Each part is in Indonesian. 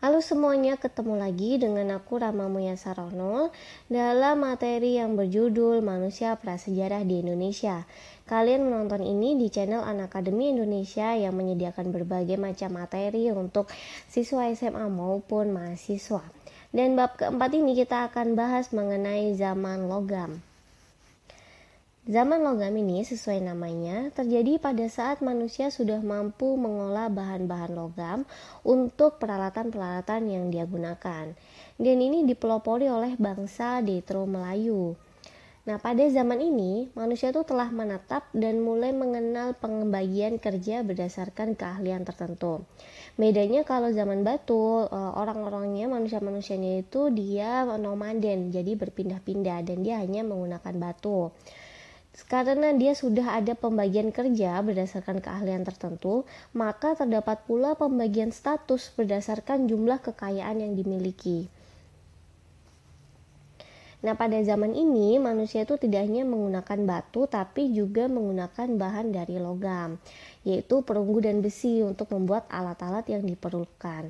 Halo semuanya, ketemu lagi dengan aku Rama Muya Sarono dalam materi yang berjudul Manusia Prasejarah di Indonesia. Kalian menonton ini di channel Anakademi Indonesia yang menyediakan berbagai macam materi untuk siswa SMA maupun mahasiswa. Dan bab keempat ini kita akan bahas mengenai zaman logam. Zaman logam ini sesuai namanya terjadi pada saat manusia sudah mampu mengolah bahan-bahan logam untuk peralatan-peralatan yang dia gunakan. Dan ini dipelopori oleh bangsa Detro Melayu. Nah, pada zaman ini, manusia itu telah menetap dan mulai mengenal pengembagian kerja berdasarkan keahlian tertentu. Bedanya kalau zaman batu, eh, orang-orangnya, manusia-manusianya itu dia nomaden, jadi berpindah-pindah dan dia hanya menggunakan batu. Karena dia sudah ada pembagian kerja berdasarkan keahlian tertentu, maka terdapat pula pembagian status berdasarkan jumlah kekayaan yang dimiliki. Nah, pada zaman ini manusia itu tidak hanya menggunakan batu tapi juga menggunakan bahan dari logam, yaitu perunggu dan besi untuk membuat alat-alat yang diperlukan.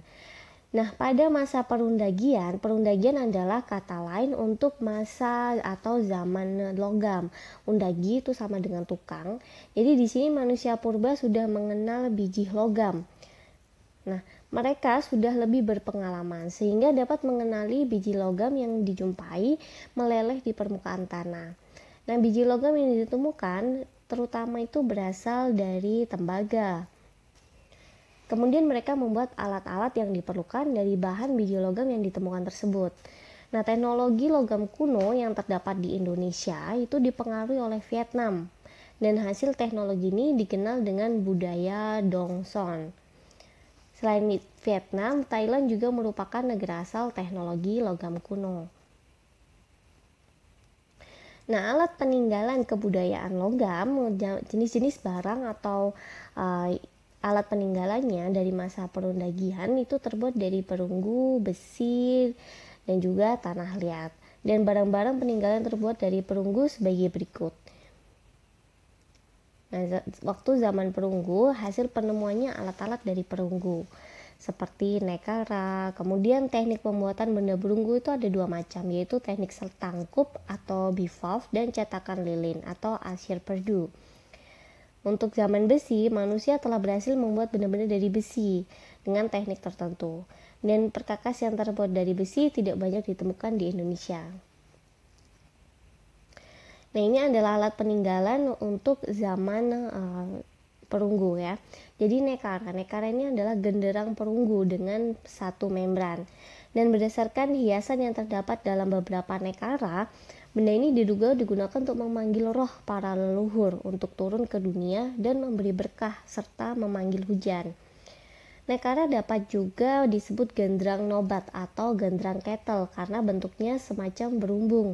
Nah, pada masa perundagian, perundagian adalah kata lain untuk masa atau zaman logam. Undagi itu sama dengan tukang. Jadi di sini manusia purba sudah mengenal biji logam. Nah, mereka sudah lebih berpengalaman sehingga dapat mengenali biji logam yang dijumpai meleleh di permukaan tanah. Nah, biji logam yang ditemukan terutama itu berasal dari tembaga. Kemudian mereka membuat alat-alat yang diperlukan dari bahan biji logam yang ditemukan tersebut. Nah, teknologi logam kuno yang terdapat di Indonesia itu dipengaruhi oleh Vietnam. Dan hasil teknologi ini dikenal dengan budaya Dong Son. Selain Vietnam, Thailand juga merupakan negara asal teknologi logam kuno. Nah, alat peninggalan kebudayaan logam, jenis-jenis barang atau uh, alat peninggalannya dari masa perundagian itu terbuat dari perunggu, besi, dan juga tanah liat. Dan barang-barang peninggalan terbuat dari perunggu sebagai berikut. Nah, waktu zaman perunggu, hasil penemuannya alat-alat dari perunggu seperti nekara. Kemudian teknik pembuatan benda perunggu itu ada dua macam, yaitu teknik tangkup atau bivalve dan cetakan lilin atau asir perdu. Untuk zaman besi, manusia telah berhasil membuat benda-benda dari besi dengan teknik tertentu. Dan perkakas yang terbuat dari besi tidak banyak ditemukan di Indonesia. Nah, ini adalah alat peninggalan untuk zaman uh, perunggu ya. Jadi nekara, nekara ini adalah genderang perunggu dengan satu membran. Dan berdasarkan hiasan yang terdapat dalam beberapa nekara, Benda ini diduga digunakan untuk memanggil roh para leluhur untuk turun ke dunia dan memberi berkah serta memanggil hujan. Nekara dapat juga disebut gendrang nobat atau gendrang ketel karena bentuknya semacam berumbung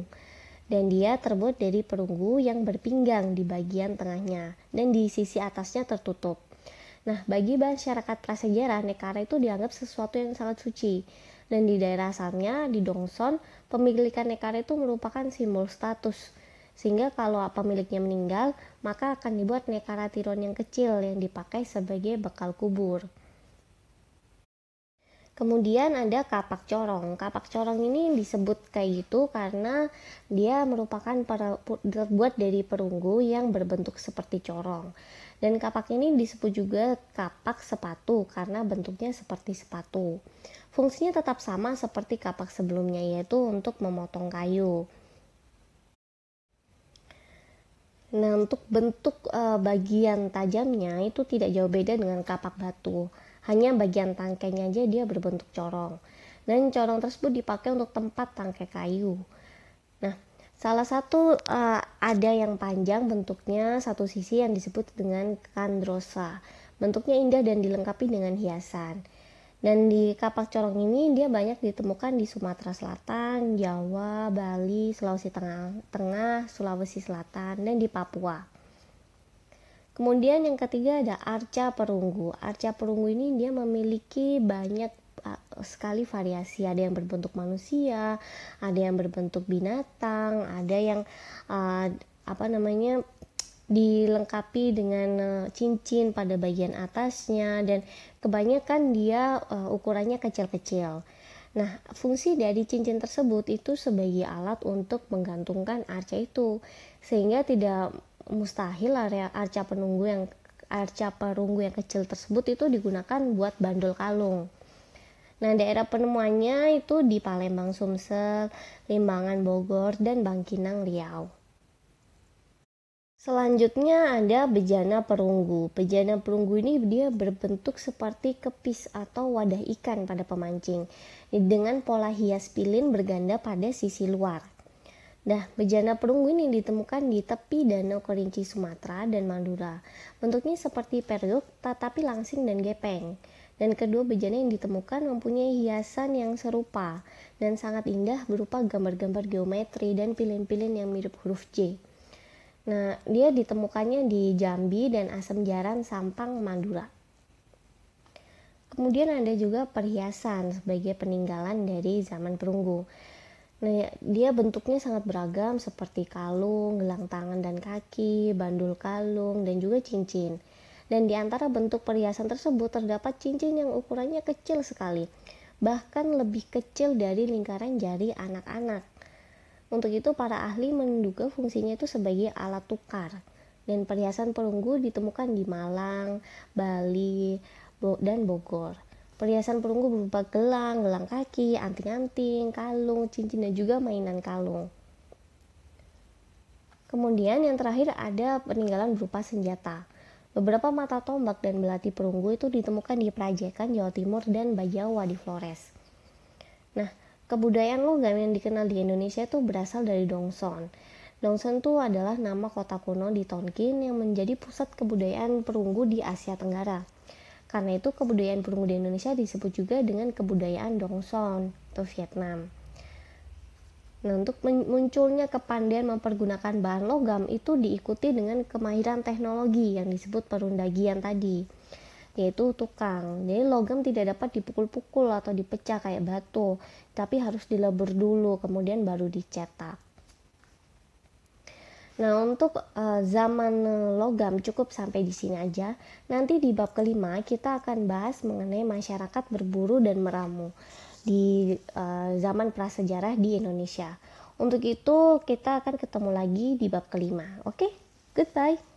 dan dia terbuat dari perunggu yang berpinggang di bagian tengahnya dan di sisi atasnya tertutup. Nah, bagi masyarakat prasejarah, nekara itu dianggap sesuatu yang sangat suci dan di daerah asalnya di Dongson pemilikan nekar itu merupakan simbol status sehingga kalau pemiliknya meninggal maka akan dibuat nekara tiron yang kecil yang dipakai sebagai bekal kubur Kemudian ada kapak corong. Kapak corong ini disebut kayak gitu karena dia merupakan terbuat dari perunggu yang berbentuk seperti corong. Dan kapak ini disebut juga kapak sepatu karena bentuknya seperti sepatu. Fungsinya tetap sama seperti kapak sebelumnya yaitu untuk memotong kayu. Nah, untuk bentuk e, bagian tajamnya itu tidak jauh beda dengan kapak batu hanya bagian tangkainya aja dia berbentuk corong. Dan corong tersebut dipakai untuk tempat tangkai kayu. Nah, salah satu uh, ada yang panjang bentuknya satu sisi yang disebut dengan kandrosa. Bentuknya indah dan dilengkapi dengan hiasan. Dan di kapak corong ini dia banyak ditemukan di Sumatera Selatan, Jawa, Bali, Sulawesi Tengah, Tengah Sulawesi Selatan, dan di Papua. Kemudian yang ketiga ada arca perunggu. Arca perunggu ini dia memiliki banyak sekali variasi ada yang berbentuk manusia ada yang berbentuk binatang ada yang uh, apa namanya dilengkapi dengan e, cincin pada bagian atasnya dan kebanyakan dia uh, ukurannya kecil-kecil. Nah, fungsi dari cincin tersebut itu sebagai alat untuk menggantungkan arca itu sehingga tidak mustahil area arca penunggu yang arca perunggu yang kecil tersebut itu digunakan buat bandul kalung. Nah, daerah penemuannya itu di Palembang, Sumsel, Limbangan, Bogor, dan Bangkinang, Riau. Selanjutnya ada bejana perunggu. Bejana perunggu ini dia berbentuk seperti kepis atau wadah ikan pada pemancing dengan pola hias pilin berganda pada sisi luar. Nah, bejana perunggu ini ditemukan di tepi danau kerinci Sumatera dan Madura. Bentuknya seperti periuk, tetapi langsing dan gepeng. Dan kedua bejana yang ditemukan mempunyai hiasan yang serupa dan sangat indah berupa gambar-gambar geometri dan pilihan-pilihan yang mirip huruf J. Nah, dia ditemukannya di Jambi dan Asam Jaran, Sampang, Madura. Kemudian ada juga perhiasan sebagai peninggalan dari zaman perunggu. Nah, ya, dia bentuknya sangat beragam seperti kalung, gelang tangan dan kaki, bandul kalung, dan juga cincin. Dan di antara bentuk perhiasan tersebut terdapat cincin yang ukurannya kecil sekali, bahkan lebih kecil dari lingkaran jari anak-anak. Untuk itu, para ahli menduga fungsinya itu sebagai alat tukar. Dan perhiasan perunggu ditemukan di Malang, Bali, dan Bogor. Perhiasan perunggu berupa gelang, gelang kaki, anting-anting, kalung, cincin, dan juga mainan kalung. Kemudian yang terakhir ada peninggalan berupa senjata. Beberapa mata tombak dan belati perunggu itu ditemukan di Prajekan, Jawa Timur dan Bajawa di Flores. Nah, kebudayaan logam yang dikenal di Indonesia itu berasal dari Dongson. Dongson itu adalah nama kota kuno di Tonkin yang menjadi pusat kebudayaan perunggu di Asia Tenggara. Karena itu kebudayaan burung di Indonesia disebut juga dengan kebudayaan Dongson atau Vietnam. Nah, untuk munculnya kepandaian mempergunakan bahan logam itu diikuti dengan kemahiran teknologi yang disebut perundagian tadi, yaitu tukang. Jadi logam tidak dapat dipukul-pukul atau dipecah kayak batu, tapi harus dilebur dulu kemudian baru dicetak. Nah, untuk uh, zaman eh, logam cukup sampai di sini aja. Nanti di bab kelima kita akan bahas mengenai masyarakat berburu dan meramu di uh, zaman prasejarah di Indonesia. Untuk itu kita akan ketemu lagi di bab kelima. Oke, okay? goodbye.